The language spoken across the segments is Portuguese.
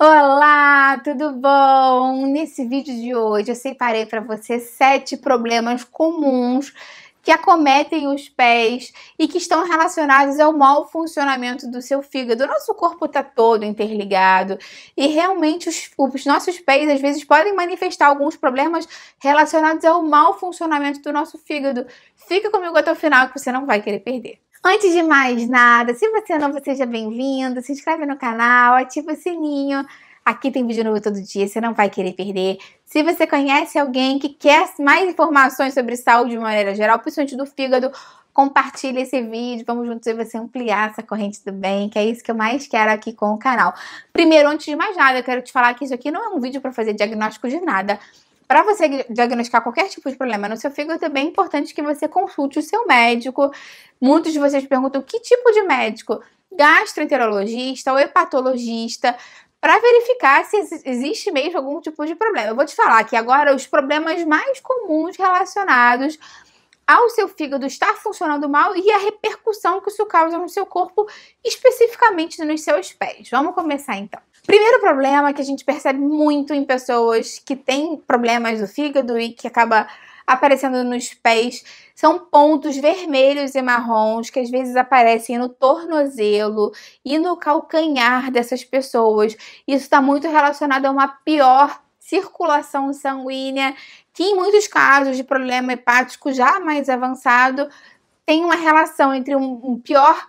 Olá, tudo bom? Nesse vídeo de hoje eu separei para você sete problemas comuns que acometem os pés e que estão relacionados ao mau funcionamento do seu fígado. O nosso corpo está todo interligado e realmente os, os nossos pés às vezes podem manifestar alguns problemas relacionados ao mau funcionamento do nosso fígado. Fica comigo até o final que você não vai querer perder. Antes de mais nada, se você é novo, seja bem-vindo, se inscreve no canal, ativa o sininho. Aqui tem vídeo novo todo dia, você não vai querer perder. Se você conhece alguém que quer mais informações sobre saúde de maneira geral, principalmente do fígado, compartilhe esse vídeo, vamos juntos ver você ampliar essa corrente do bem, que é isso que eu mais quero aqui com o canal. Primeiro, antes de mais nada, eu quero te falar que isso aqui não é um vídeo para fazer diagnóstico de nada. Para você diagnosticar qualquer tipo de problema no seu fígado, é bem importante que você consulte o seu médico. Muitos de vocês perguntam que tipo de médico? Gastroenterologista ou hepatologista? Para verificar se existe mesmo algum tipo de problema. Eu vou te falar aqui agora os problemas mais comuns relacionados ao seu fígado estar funcionando mal e a repercussão que isso causa no seu corpo, especificamente nos seus pés. Vamos começar então. Primeiro problema que a gente percebe muito em pessoas que têm problemas do fígado e que acaba aparecendo nos pés são pontos vermelhos e marrons que às vezes aparecem no tornozelo e no calcanhar dessas pessoas. Isso está muito relacionado a uma pior circulação sanguínea que em muitos casos de problema hepático já mais avançado, tem uma relação entre um, um pior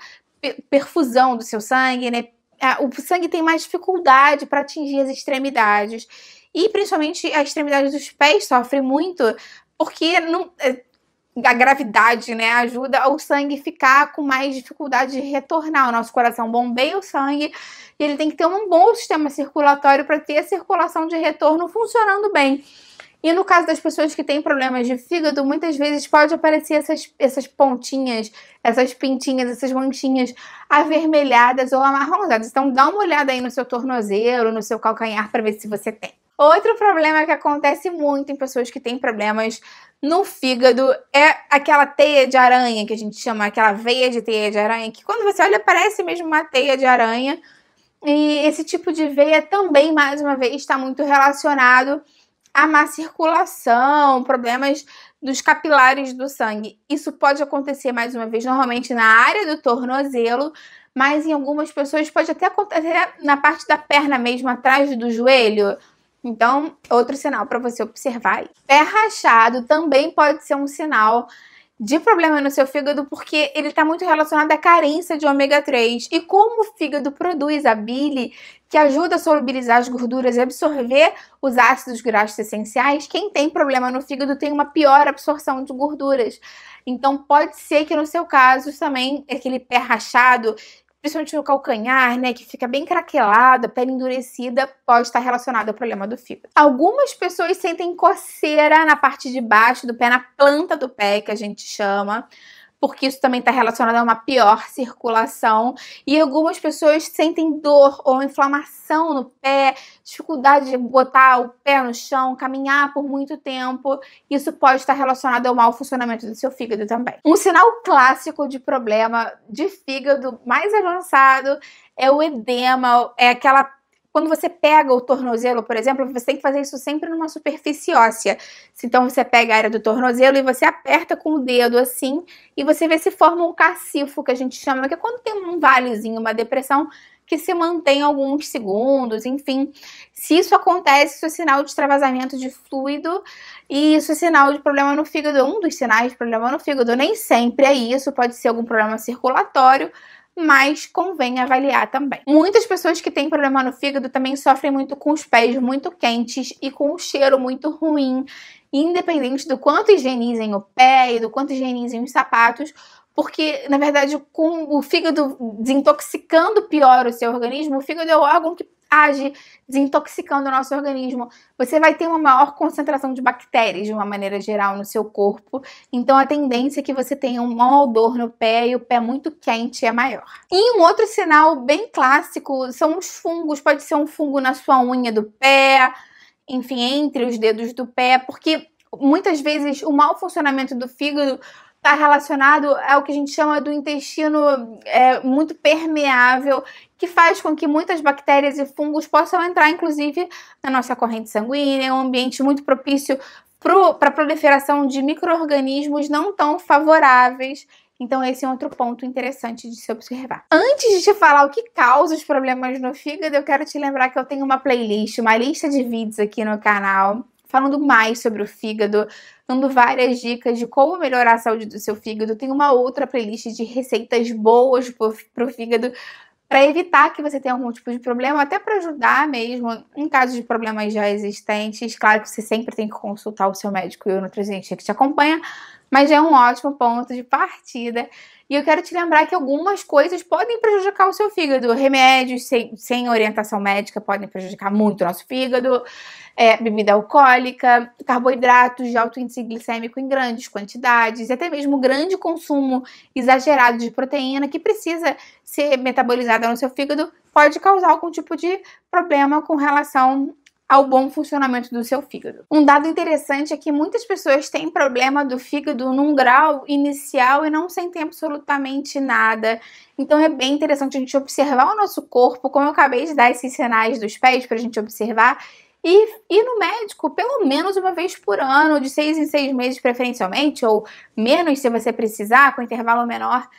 perfusão do seu sangue, né? O sangue tem mais dificuldade para atingir as extremidades. E principalmente a extremidade dos pés sofre muito, porque não, é, a gravidade, né, ajuda o sangue ficar com mais dificuldade de retornar. O nosso coração bombeia o sangue e ele tem que ter um bom sistema circulatório para ter a circulação de retorno funcionando bem. E no caso das pessoas que têm problemas de fígado, muitas vezes pode aparecer essas, essas pontinhas, essas pintinhas, essas manchinhas avermelhadas ou amarronzadas. Então dá uma olhada aí no seu tornozelo, no seu calcanhar para ver se você tem. Outro problema que acontece muito em pessoas que têm problemas no fígado é aquela teia de aranha que a gente chama, aquela veia de teia de aranha, que quando você olha parece mesmo uma teia de aranha. E esse tipo de veia também, mais uma vez, está muito relacionado a má circulação, problemas dos capilares do sangue. Isso pode acontecer mais uma vez normalmente na área do tornozelo, mas em algumas pessoas pode até acontecer na parte da perna mesmo, atrás do joelho. Então, outro sinal para você observar. Pé rachado também pode ser um sinal de problema no seu fígado porque ele está muito relacionado à carência de ômega 3. E como o fígado produz a bile, que ajuda a solubilizar as gorduras e absorver os ácidos graxos essenciais, quem tem problema no fígado tem uma pior absorção de gorduras. Então pode ser que no seu caso também aquele pé rachado principalmente no calcanhar, né, que fica bem craquelada, pele endurecida, pode estar relacionado ao problema do fígado. Algumas pessoas sentem coceira na parte de baixo do pé, na planta do pé, que a gente chama porque isso também está relacionado a uma pior circulação. E algumas pessoas sentem dor ou inflamação no pé, dificuldade de botar o pé no chão, caminhar por muito tempo. Isso pode estar relacionado ao mau funcionamento do seu fígado também. Um sinal clássico de problema de fígado mais avançado é o edema, é aquela quando você pega o tornozelo, por exemplo, você tem que fazer isso sempre numa superfície óssea. Então você pega a área do tornozelo e você aperta com o dedo assim e você vê se forma um cacifo que a gente chama, que é quando tem um valezinho, uma depressão que se mantém alguns segundos, enfim. Se isso acontece, isso é sinal de extravasamento de fluido e isso é sinal de problema no fígado, um dos sinais de problema no fígado. Nem sempre é isso, pode ser algum problema circulatório, mas convém avaliar também. Muitas pessoas que têm problema no fígado também sofrem muito com os pés muito quentes e com um cheiro muito ruim, independente do quanto higienizem o pé e do quanto higienizem os sapatos, porque na verdade com o fígado desintoxicando pior o seu organismo, o fígado é o órgão que age desintoxicando o nosso organismo. Você vai ter uma maior concentração de bactérias, de uma maneira geral, no seu corpo. Então a tendência é que você tenha um mau odor no pé e o pé muito quente é maior. E um outro sinal bem clássico são os fungos. Pode ser um fungo na sua unha do pé, enfim, entre os dedos do pé, porque muitas vezes o mau funcionamento do fígado está relacionado ao que a gente chama do intestino é, muito permeável que faz com que muitas bactérias e fungos possam entrar, inclusive, na nossa corrente sanguínea, é um ambiente muito propício para pro, a proliferação de micro-organismos não tão favoráveis. Então, esse é outro ponto interessante de se observar. Antes de te falar o que causa os problemas no fígado, eu quero te lembrar que eu tenho uma playlist, uma lista de vídeos aqui no canal falando mais sobre o fígado, dando várias dicas de como melhorar a saúde do seu fígado. Tem uma outra playlist de receitas boas para o fígado para evitar que você tenha algum tipo de problema, até para ajudar mesmo, em caso de problemas já existentes. Claro que você sempre tem que consultar o seu médico e o nutricionista que te acompanha, mas já é um ótimo ponto de partida. E eu quero te lembrar que algumas coisas podem prejudicar o seu fígado. Remédios sem, sem orientação médica podem prejudicar muito o nosso fígado, é, bebida alcoólica, carboidratos de alto índice glicêmico em grandes quantidades, e até mesmo grande consumo exagerado de proteína que precisa ser metabolizada no seu fígado pode causar algum tipo de problema com relação ao bom funcionamento do seu fígado. Um dado interessante é que muitas pessoas têm problema do fígado num grau inicial e não sentem absolutamente nada. Então é bem interessante a gente observar o nosso corpo, como eu acabei de dar esses sinais dos pés para a gente observar. E ir no médico pelo menos uma vez por ano, de seis em seis meses preferencialmente, ou menos se você precisar, com intervalo menor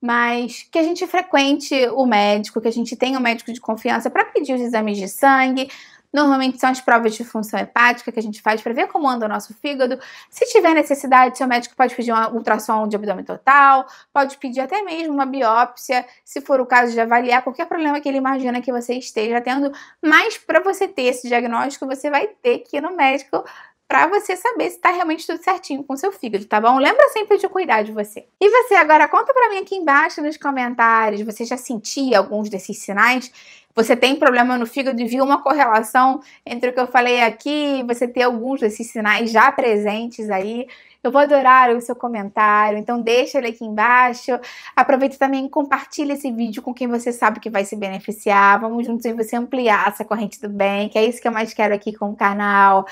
mas que a gente frequente o médico, que a gente tenha um médico de confiança para pedir os exames de sangue, Normalmente são as provas de função hepática que a gente faz para ver como anda o nosso fígado. Se tiver necessidade, seu médico pode pedir um ultrassom de abdômen total, pode pedir até mesmo uma biópsia, se for o caso de avaliar qualquer problema que ele imagina que você esteja tendo. Mas para você ter esse diagnóstico, você vai ter que ir no médico para você saber se tá realmente tudo certinho com o seu fígado, tá bom? Lembra sempre de cuidar de você. E você agora conta para mim aqui embaixo nos comentários, você já sentia alguns desses sinais? você tem problema no fígado e viu uma correlação entre o que eu falei aqui você tem alguns desses sinais já presentes aí. Eu vou adorar o seu comentário, então deixa ele aqui embaixo. Aproveita também e compartilha esse vídeo com quem você sabe que vai se beneficiar. Vamos juntos em você ampliar essa corrente do bem, que é isso que eu mais quero aqui com o canal.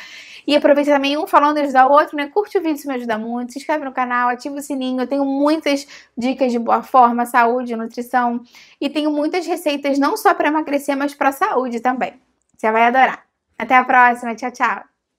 E aproveita também um falando ajudar o outro, né? Curte o vídeo, isso me ajuda muito. Se inscreve no canal, ativa o sininho. Eu tenho muitas dicas de boa forma, saúde, nutrição e tenho muitas receitas não só para emagrecer, emagrecer, mas para a saúde também. Você vai adorar. Até a próxima. Tchau, tchau.